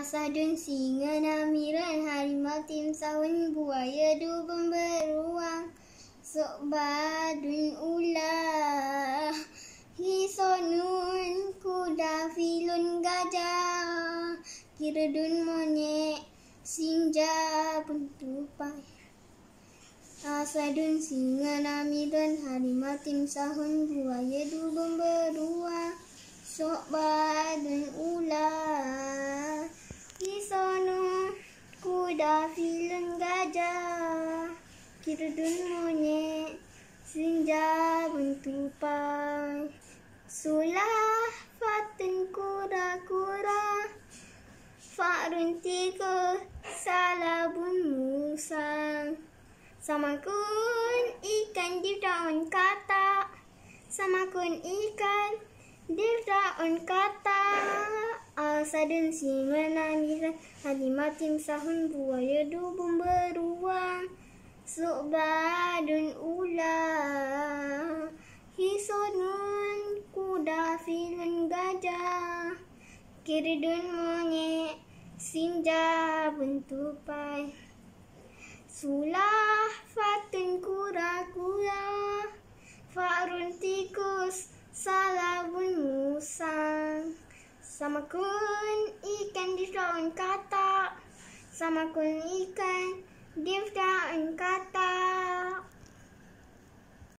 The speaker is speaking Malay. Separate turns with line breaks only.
Asa dan singa namiran harimau tim sawan buaya dubung beruang sok badun ular hisonun kuda filun gajah kiredun monyet sinja buntupai Asa dan singa namiran harimau tim sawan buaya dubung beruang sok badun ular ada filem gajah Kira dun monyet Sehingga bentupai Sulah fatin kura-kura Fakrun tiga salah bun sama Samakun ikan di daun kata Samakun ikan di daun kata حسد سيمان عنيفا هدمة تمسح ويدوب بروان سؤباد أولى حصن كدافل غجا كرد مني سنجاب تباي سلام Sama kun ikan di kata. Sama kun ikan di kata.